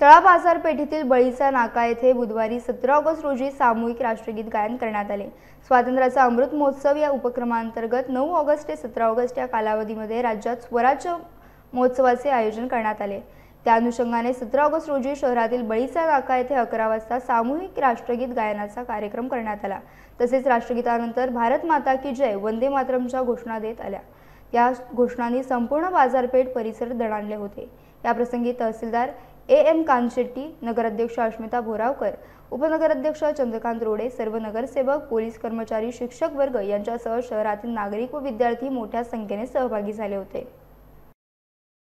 तळा बाजारपेठेतील बळीचा नाका येथे बुधवारी सतरा ऑगस्ट रोजी सामूहिक राष्ट्रगीत गायन करण्यात आले स्वातंत्र्याचा अमृत महोत्सव या उपक्रमांतर्गत नऊ ऑगस्ट ते सतरा ऑगस्ट या कालावधीमध्ये राज्यात स्वराज्य महोत्सवाचे आयोजन करण्यात आले त्या अनुषंगाने सतरा ऑगस्ट रोजी शहरातील बळीचा नाका येथे अकरा वाजता सामूहिक राष्ट्रगीत गायनाचा कार्यक्रम करण्यात आला तसेच राष्ट्रगीतानंतर भारत माता की जय वंदे मातरमच्या घोषणा देत आल्या या घोषणांनी संपूर्ण बाजारपेठ परिसर दणाणले होते याप्रसंगी तहसीलदार ए एम कानशेट्टी नगराध्यक्ष अश्मिता भोरावकर उपनगराध्यक्ष चंद्रकांत रोडे सर्व नगरसेवक पोलीस कर्मचारी शिक्षक वर्ग यांच्यासह शहरातील नागरिक व विद्यार्थी मोठ्या संख्येने सहभागी झाले होते